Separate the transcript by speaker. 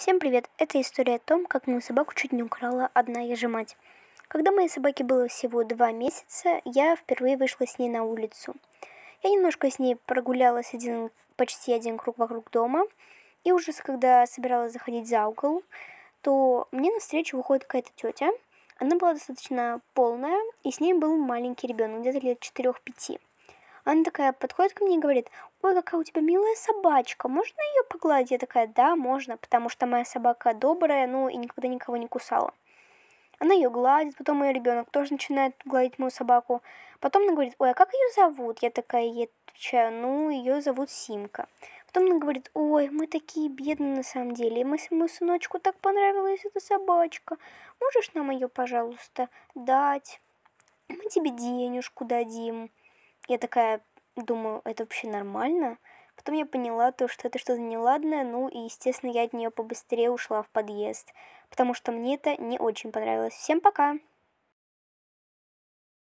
Speaker 1: Всем привет! Это история о том, как мою собаку чуть не украла одна ежемать. Когда моей собаке было всего два месяца, я впервые вышла с ней на улицу. Я немножко с ней прогулялась один, почти один круг вокруг дома, и уже когда собиралась заходить за угол, то мне навстречу выходит какая-то тетя. Она была достаточно полная, и с ней был маленький ребенок, где-то лет 4-5. Она такая подходит ко мне и говорит, ой, какая у тебя милая собачка, можно ее погладить? Я такая, да, можно, потому что моя собака добрая, ну и никогда никого не кусала. Она ее гладит, потом ее ребенок тоже начинает гладить мою собаку. Потом она говорит, ой, а как ее зовут? Я такая ей отвечаю, ну, ее зовут Симка. Потом она говорит, ой, мы такие бедные на самом деле, мы моему сыночку так понравилась эта собачка. Можешь нам ее, пожалуйста, дать? Мы тебе денежку дадим. Я такая думаю, это вообще нормально? Потом я поняла то, что это что-то неладное, ну и, естественно, я от нее побыстрее ушла в подъезд, потому что мне это не очень понравилось. Всем пока!